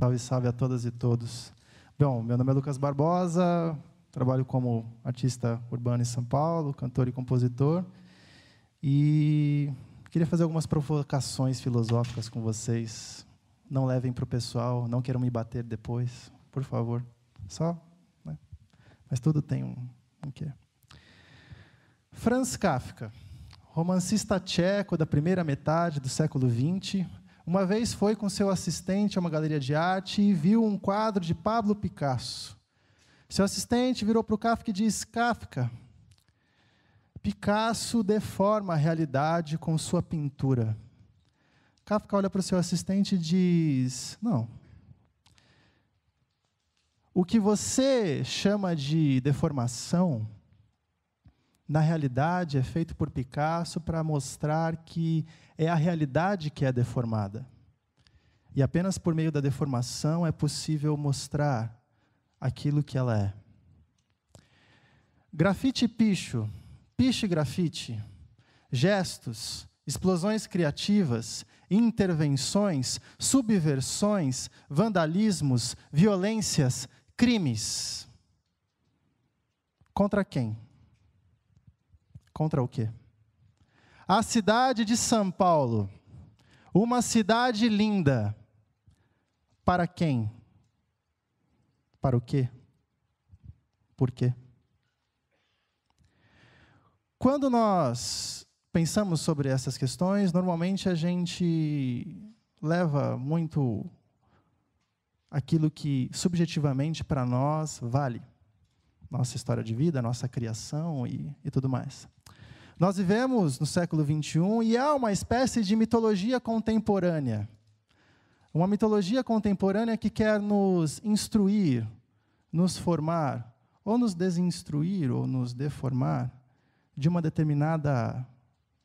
Salve, salve a todas e todos. Bom, meu nome é Lucas Barbosa, trabalho como artista urbano em São Paulo, cantor e compositor. E queria fazer algumas provocações filosóficas com vocês. Não levem para o pessoal, não queiram me bater depois, por favor. Só. Né? Mas tudo tem um, um quê. Franz Kafka, romancista tcheco da primeira metade do século XX, uma vez foi com seu assistente a uma galeria de arte e viu um quadro de Pablo Picasso. Seu assistente virou para o Kafka e disse: Kafka, Picasso deforma a realidade com sua pintura. Kafka olha para o seu assistente e diz: Não. O que você chama de deformação na realidade, é feito por Picasso para mostrar que é a realidade que é deformada. E apenas por meio da deformação é possível mostrar aquilo que ela é. Grafite e picho, piche e grafite, gestos, explosões criativas, intervenções, subversões, vandalismos, violências, crimes. Contra quem? Contra o quê? A cidade de São Paulo, uma cidade linda. Para quem? Para o quê? Por quê? Quando nós pensamos sobre essas questões, normalmente a gente leva muito aquilo que subjetivamente para nós vale. Nossa história de vida, nossa criação e, e tudo mais. Nós vivemos no século XXI e há uma espécie de mitologia contemporânea. Uma mitologia contemporânea que quer nos instruir, nos formar, ou nos desinstruir, ou nos deformar de uma determinada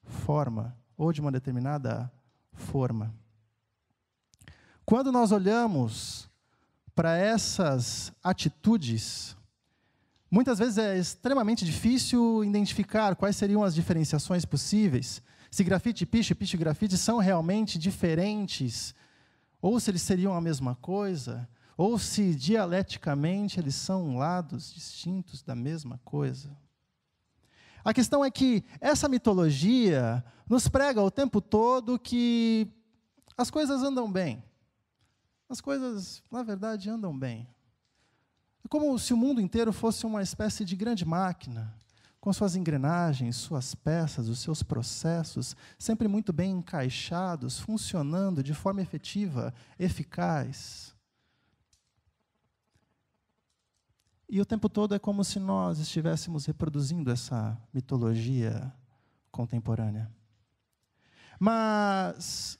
forma, ou de uma determinada forma. Quando nós olhamos para essas atitudes, Muitas vezes é extremamente difícil identificar quais seriam as diferenciações possíveis, se grafite e piche, piche e grafite são realmente diferentes, ou se eles seriam a mesma coisa, ou se dialeticamente eles são lados distintos da mesma coisa. A questão é que essa mitologia nos prega o tempo todo que as coisas andam bem. As coisas, na verdade, andam bem. É como se o mundo inteiro fosse uma espécie de grande máquina, com suas engrenagens, suas peças, os seus processos, sempre muito bem encaixados, funcionando de forma efetiva, eficaz. E o tempo todo é como se nós estivéssemos reproduzindo essa mitologia contemporânea. Mas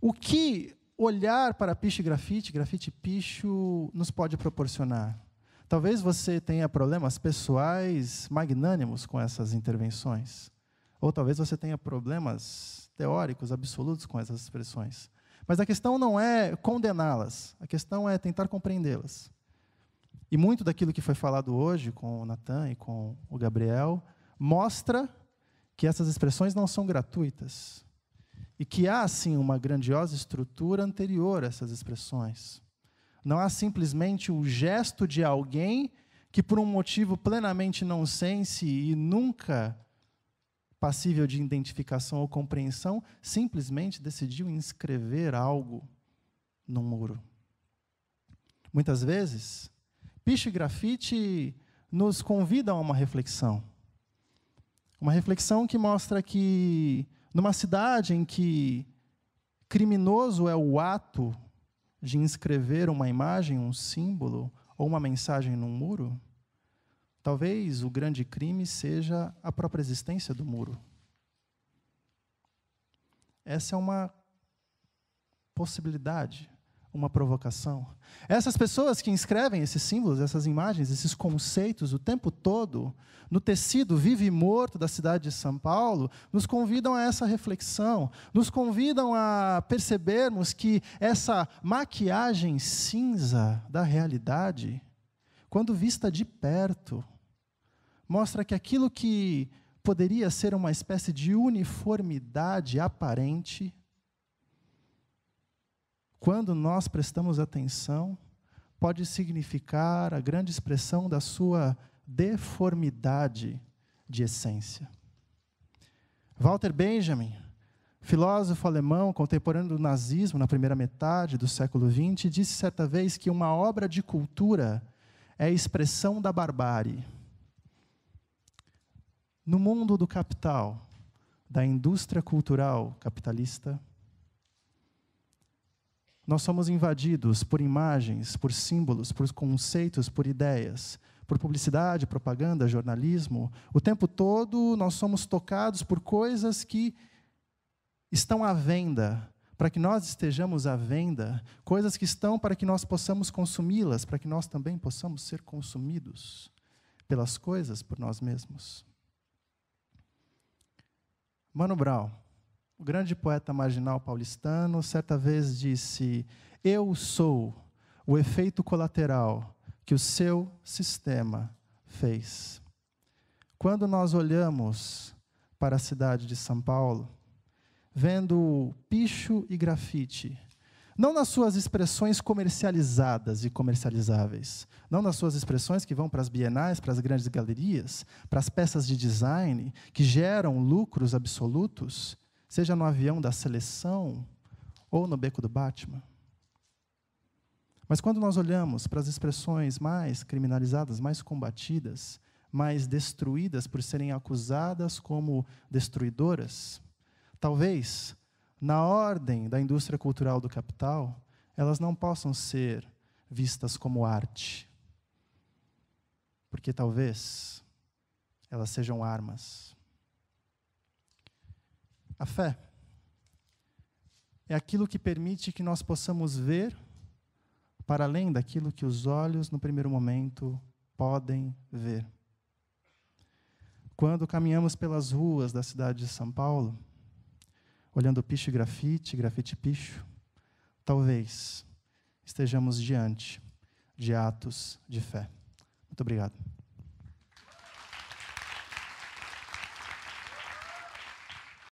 o que olhar para picho e grafite, grafite e picho, nos pode proporcionar? Talvez você tenha problemas pessoais magnânimos com essas intervenções. Ou talvez você tenha problemas teóricos absolutos com essas expressões. Mas a questão não é condená-las, a questão é tentar compreendê-las. E muito daquilo que foi falado hoje com o Natan e com o Gabriel mostra que essas expressões não são gratuitas. E que há, sim, uma grandiosa estrutura anterior a essas expressões. Não há simplesmente o gesto de alguém que, por um motivo plenamente nonsense e nunca passível de identificação ou compreensão, simplesmente decidiu inscrever algo no muro. Muitas vezes, piche e grafite nos convida a uma reflexão. Uma reflexão que mostra que numa cidade em que criminoso é o ato de inscrever uma imagem, um símbolo ou uma mensagem num muro, talvez o grande crime seja a própria existência do muro. Essa é uma possibilidade uma provocação. Essas pessoas que inscrevem esses símbolos, essas imagens, esses conceitos o tempo todo, no tecido vivo e morto da cidade de São Paulo, nos convidam a essa reflexão, nos convidam a percebermos que essa maquiagem cinza da realidade, quando vista de perto, mostra que aquilo que poderia ser uma espécie de uniformidade aparente quando nós prestamos atenção, pode significar a grande expressão da sua deformidade de essência. Walter Benjamin, filósofo alemão contemporâneo do nazismo na primeira metade do século XX, disse certa vez que uma obra de cultura é a expressão da barbárie. No mundo do capital, da indústria cultural capitalista, nós somos invadidos por imagens, por símbolos, por conceitos, por ideias, por publicidade, propaganda, jornalismo. O tempo todo nós somos tocados por coisas que estão à venda, para que nós estejamos à venda, coisas que estão para que nós possamos consumi-las, para que nós também possamos ser consumidos pelas coisas por nós mesmos. Mano Brown o grande poeta marginal paulistano certa vez disse: Eu sou o efeito colateral que o seu sistema fez. Quando nós olhamos para a cidade de São Paulo, vendo picho e grafite, não nas suas expressões comercializadas e comercializáveis, não nas suas expressões que vão para as bienais, para as grandes galerias, para as peças de design que geram lucros absolutos, seja no avião da seleção ou no beco do Batman. Mas quando nós olhamos para as expressões mais criminalizadas, mais combatidas, mais destruídas por serem acusadas como destruidoras, talvez, na ordem da indústria cultural do capital, elas não possam ser vistas como arte. Porque talvez elas sejam armas. A fé é aquilo que permite que nós possamos ver para além daquilo que os olhos, no primeiro momento, podem ver. Quando caminhamos pelas ruas da cidade de São Paulo, olhando picho e grafite, grafite picho, talvez estejamos diante de atos de fé. Muito obrigado.